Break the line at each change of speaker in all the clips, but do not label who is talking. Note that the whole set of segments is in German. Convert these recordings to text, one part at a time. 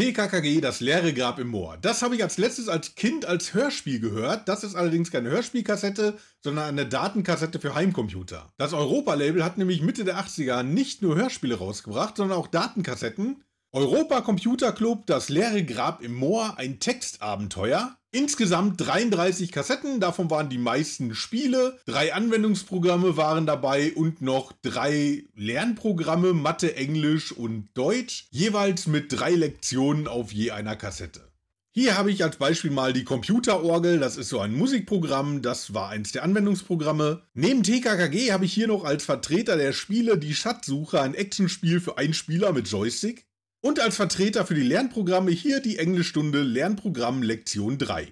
TKKG, das leere Grab im Moor. Das habe ich als letztes als Kind als Hörspiel gehört. Das ist allerdings keine Hörspielkassette, sondern eine Datenkassette für Heimcomputer. Das Europa-Label hat nämlich Mitte der 80er nicht nur Hörspiele rausgebracht, sondern auch Datenkassetten, Europa Computer Club, das leere Grab im Moor, ein Textabenteuer. Insgesamt 33 Kassetten, davon waren die meisten Spiele, drei Anwendungsprogramme waren dabei und noch drei Lernprogramme, Mathe, Englisch und Deutsch, jeweils mit drei Lektionen auf je einer Kassette. Hier habe ich als Beispiel mal die Computerorgel, das ist so ein Musikprogramm, das war eins der Anwendungsprogramme. Neben TKKG habe ich hier noch als Vertreter der Spiele die Schatzsuche, ein Actionspiel für einen Spieler mit Joystick. Und als Vertreter für die Lernprogramme hier die Englischstunde Lernprogramm Lektion 3.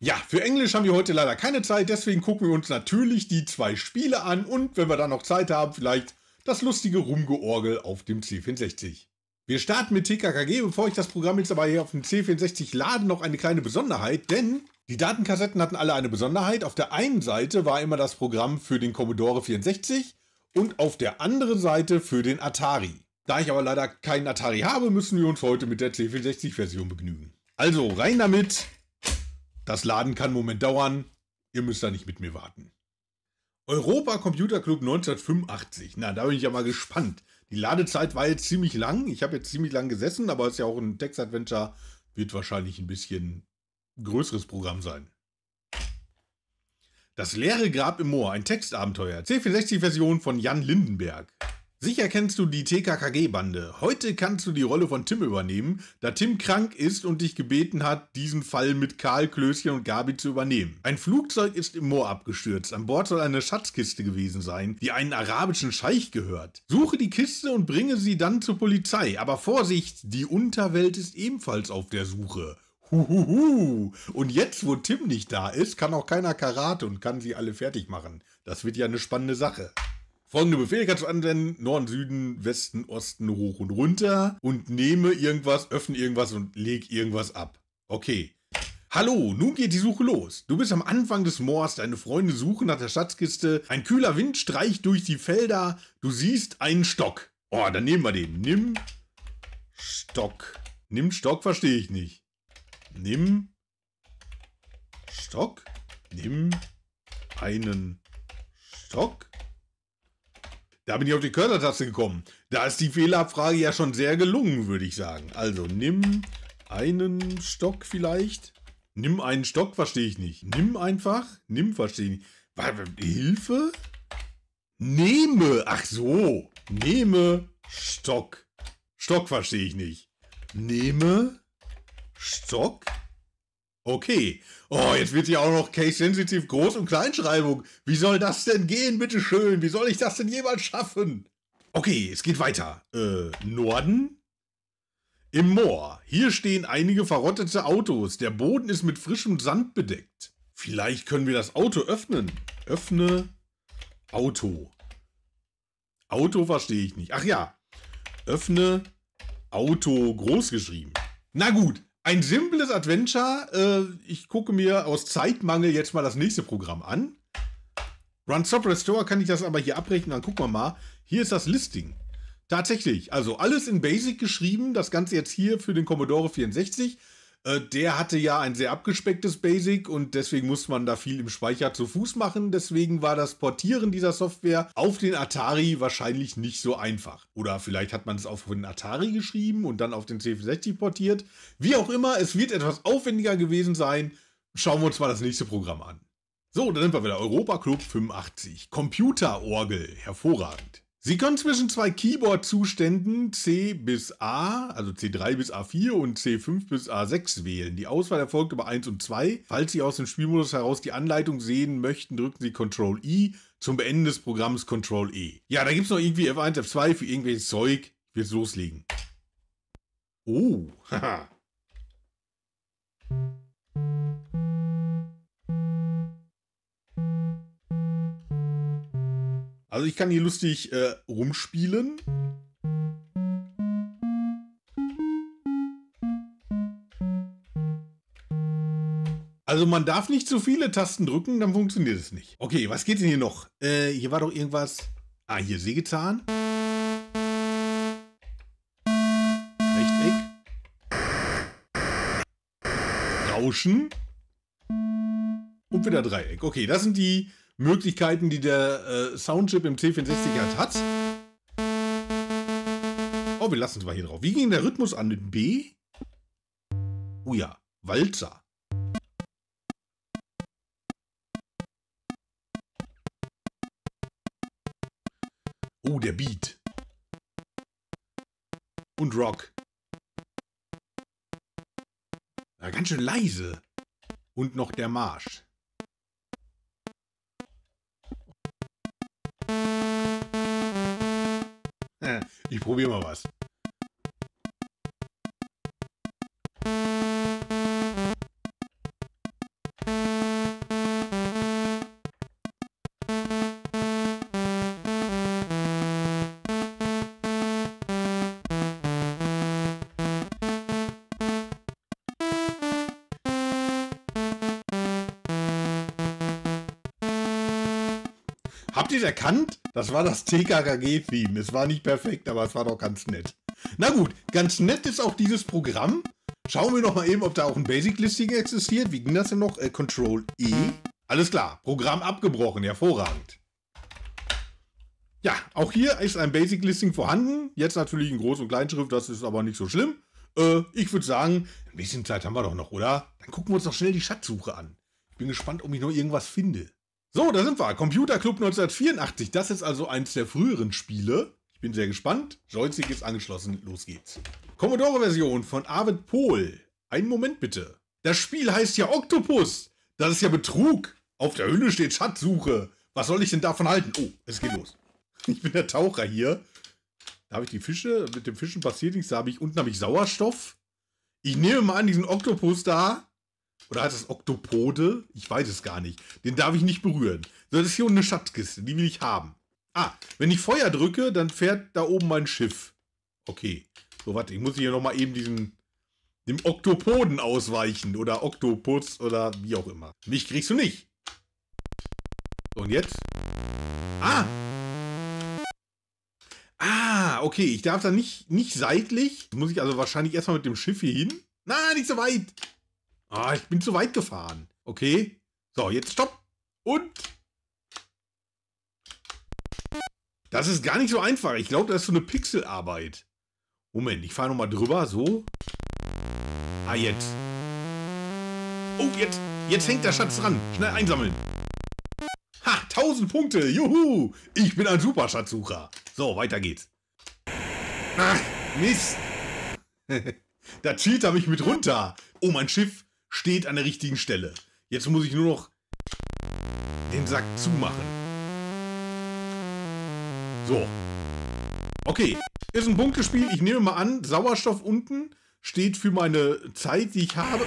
Ja, für Englisch haben wir heute leider keine Zeit, deswegen gucken wir uns natürlich die zwei Spiele an und wenn wir dann noch Zeit haben, vielleicht das lustige Rumgeorgel auf dem C64. Wir starten mit TKKG, bevor ich das Programm jetzt aber hier auf dem C64 lade, noch eine kleine Besonderheit, denn die Datenkassetten hatten alle eine Besonderheit. Auf der einen Seite war immer das Programm für den Commodore 64 und auf der anderen Seite für den Atari. Da ich aber leider keinen Atari habe, müssen wir uns heute mit der C64-Version begnügen. Also, rein damit. Das Laden kann einen Moment dauern. Ihr müsst da nicht mit mir warten. Europa Computer Club 1985. Na, da bin ich ja mal gespannt. Die Ladezeit war jetzt ziemlich lang. Ich habe jetzt ziemlich lang gesessen, aber es ist ja auch ein Text-Adventure. Wird wahrscheinlich ein bisschen größeres Programm sein. Das leere Grab im Moor, ein Textabenteuer. C64-Version von Jan Lindenberg. Sicher kennst du die TKKG-Bande. Heute kannst du die Rolle von Tim übernehmen, da Tim krank ist und dich gebeten hat, diesen Fall mit Karl, Klößchen und Gabi zu übernehmen. Ein Flugzeug ist im Moor abgestürzt. An Bord soll eine Schatzkiste gewesen sein, die einen arabischen Scheich gehört. Suche die Kiste und bringe sie dann zur Polizei. Aber Vorsicht, die Unterwelt ist ebenfalls auf der Suche. Huhuhu. Und jetzt, wo Tim nicht da ist, kann auch keiner Karate und kann sie alle fertig machen. Das wird ja eine spannende Sache. Folgende Befehle kannst du anwenden. Norden, Süden, Westen, Osten, hoch und runter. Und nehme irgendwas, öffne irgendwas und leg irgendwas ab. Okay. Hallo, nun geht die Suche los. Du bist am Anfang des Moors, deine Freunde suchen nach der Schatzkiste. Ein kühler Wind streicht durch die Felder. Du siehst einen Stock. Oh, dann nehmen wir den. Nimm Stock. Nimm Stock verstehe ich nicht. Nimm Stock. Nimm einen Stock. Da bin ich auf die Cursor-Taste gekommen. Da ist die Fehlerabfrage ja schon sehr gelungen, würde ich sagen. Also, nimm einen Stock vielleicht. Nimm einen Stock, verstehe ich nicht. Nimm einfach. Nimm, verstehe ich nicht. Warte, Hilfe? Nehme. Ach so. Nehme Stock. Stock verstehe ich nicht. Nehme Stock. Okay. Oh, jetzt wird hier auch noch Case-Sensitiv Groß- und Kleinschreibung. Wie soll das denn gehen, bitteschön? Wie soll ich das denn jemals schaffen? Okay, es geht weiter. Äh, Norden? Im Moor. Hier stehen einige verrottete Autos. Der Boden ist mit frischem Sand bedeckt. Vielleicht können wir das Auto öffnen. Öffne Auto. Auto verstehe ich nicht. Ach ja. Öffne Auto groß geschrieben. Na gut, ein simples Adventure. Äh, ich gucke mir aus Zeitmangel jetzt mal das nächste Programm an. Run Stop Restore kann ich das aber hier abbrechen, dann gucken wir mal. Hier ist das Listing. Tatsächlich, also alles in Basic geschrieben, das Ganze jetzt hier für den Commodore 64. Äh, der hatte ja ein sehr abgespecktes Basic und deswegen musste man da viel im Speicher zu Fuß machen. Deswegen war das Portieren dieser Software auf den Atari wahrscheinlich nicht so einfach. Oder vielleicht hat man es auf den Atari geschrieben und dann auf den C64 portiert. Wie auch immer, es wird etwas aufwendiger gewesen sein. Schauen wir uns mal das nächste Programm an. So, da sind wir wieder. Europa Club 85. Computerorgel. Hervorragend. Sie können zwischen zwei Keyboard-Zuständen C bis A, also C3 bis A4 und C5 bis A6 wählen. Die Auswahl erfolgt über 1 und 2. Falls Sie aus dem Spielmodus heraus die Anleitung sehen möchten, drücken Sie Ctrl-I zum Beenden des Programms Ctrl-E. Ja, da gibt es noch irgendwie F1, F2 für irgendwelches Zeug. Ich will loslegen. Oh, haha. Also ich kann hier lustig äh, rumspielen. Also man darf nicht zu viele Tasten drücken, dann funktioniert es nicht. Okay, was geht denn hier noch? Äh, hier war doch irgendwas... Ah, hier Sägezahn. Rechteck. Rauschen. Und wieder Dreieck. Okay, das sind die Möglichkeiten, die der äh, Soundchip im C64 halt hat. Oh, wir lassen es mal hier drauf. Wie ging der Rhythmus an? mit B? Oh ja, Walzer. Oh, der Beat. Und Rock. Ja, ganz schön leise. Und noch der Marsch. Äh, ich probiere mal was. Habt ihr es erkannt? Das war das TKKG-Theme. Es war nicht perfekt, aber es war doch ganz nett. Na gut, ganz nett ist auch dieses Programm. Schauen wir nochmal eben, ob da auch ein Basic-Listing existiert. Wie ging das denn noch? Äh, Control-E. Alles klar, Programm abgebrochen. Hervorragend. Ja, auch hier ist ein Basic-Listing vorhanden. Jetzt natürlich in Groß- und Kleinschrift, das ist aber nicht so schlimm. Äh, ich würde sagen, ein bisschen Zeit haben wir doch noch, oder? Dann gucken wir uns doch schnell die Schatzsuche an. Ich bin gespannt, ob ich noch irgendwas finde. So, da sind wir. Computer Club 1984. Das ist also eins der früheren Spiele. Ich bin sehr gespannt. Joystick ist angeschlossen. Los geht's. Commodore-Version von Arvid Pohl. Einen Moment bitte. Das Spiel heißt ja Octopus. Das ist ja Betrug. Auf der Hülle steht Schatzsuche. Was soll ich denn davon halten? Oh, es geht los. Ich bin der Taucher hier. Da habe ich die Fische. Mit dem Fischen passiert nichts. Da habe ich unten habe ich Sauerstoff. Ich nehme mal an, diesen Oktopus da. Oder hat das Oktopode? Ich weiß es gar nicht. Den darf ich nicht berühren. Das ist hier unten eine Schatzkiste. Die will ich haben. Ah, wenn ich Feuer drücke, dann fährt da oben mein Schiff. Okay. So, warte. Ich muss hier nochmal eben diesen... Dem Oktopoden ausweichen. Oder Oktopus oder wie auch immer. Mich kriegst du nicht. Und jetzt? Ah! Ah, okay. Ich darf da nicht, nicht seitlich. Muss ich also wahrscheinlich erstmal mit dem Schiff hier hin. Nein, nicht so weit. Ah, ich bin zu weit gefahren. Okay. So, jetzt stopp. Und... Das ist gar nicht so einfach. Ich glaube, das ist so eine Pixelarbeit. Moment, ich fahre nochmal drüber. So. Ah, jetzt. Oh, jetzt. Jetzt hängt der Schatz dran. Schnell einsammeln. Ha, 1000 Punkte. Juhu. Ich bin ein Superschatzsucher. So, weiter geht's. Ach, Mist. da zieht er mich mit runter. Oh, mein Schiff steht an der richtigen Stelle. Jetzt muss ich nur noch den Sack zumachen. So. Okay, ist ein Punktespiel. Ich nehme mal an, Sauerstoff unten steht für meine Zeit, die ich habe.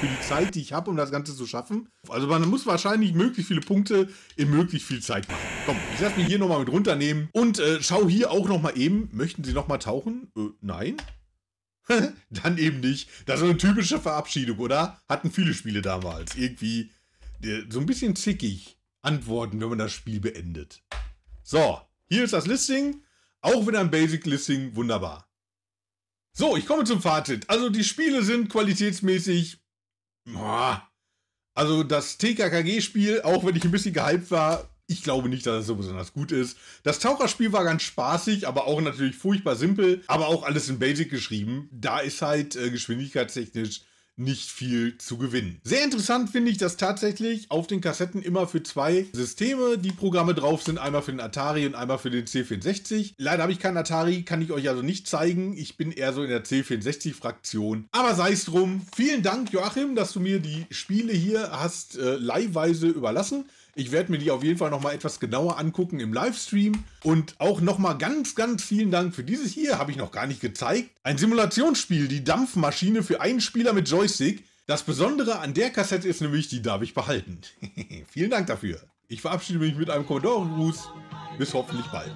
Für die Zeit, die ich habe, um das Ganze zu schaffen. Also man muss wahrscheinlich möglichst viele Punkte in möglichst viel Zeit machen. Komm, ich lasse mich hier nochmal mit runternehmen. Und äh, schau hier auch nochmal eben. Möchten Sie nochmal tauchen? Äh, nein. dann eben nicht. Das ist eine typische Verabschiedung, oder? Hatten viele Spiele damals. Irgendwie so ein bisschen zickig antworten, wenn man das Spiel beendet. So, hier ist das Listing. Auch wieder ein Basic Listing, wunderbar. So, ich komme zum Fazit. Also die Spiele sind qualitätsmäßig. Also das TKKG-Spiel, auch wenn ich ein bisschen gehypt war, ich glaube nicht, dass es so besonders gut ist. Das Taucherspiel war ganz spaßig, aber auch natürlich furchtbar simpel, aber auch alles in Basic geschrieben. Da ist halt äh, geschwindigkeitstechnisch nicht viel zu gewinnen. Sehr interessant finde ich, dass tatsächlich auf den Kassetten immer für zwei Systeme die Programme drauf sind. Einmal für den Atari und einmal für den C64. Leider habe ich keinen Atari, kann ich euch also nicht zeigen. Ich bin eher so in der C64-Fraktion. Aber sei es drum. Vielen Dank, Joachim, dass du mir die Spiele hier hast äh, leihweise überlassen. Ich werde mir die auf jeden Fall nochmal etwas genauer angucken im Livestream. Und auch nochmal ganz, ganz vielen Dank für dieses hier, habe ich noch gar nicht gezeigt. Ein Simulationsspiel, die Dampfmaschine für einen Spieler mit Joystick. Das Besondere an der Kassette ist nämlich, die darf ich behalten. vielen Dank dafür. Ich verabschiede mich mit einem commodore Bis hoffentlich bald.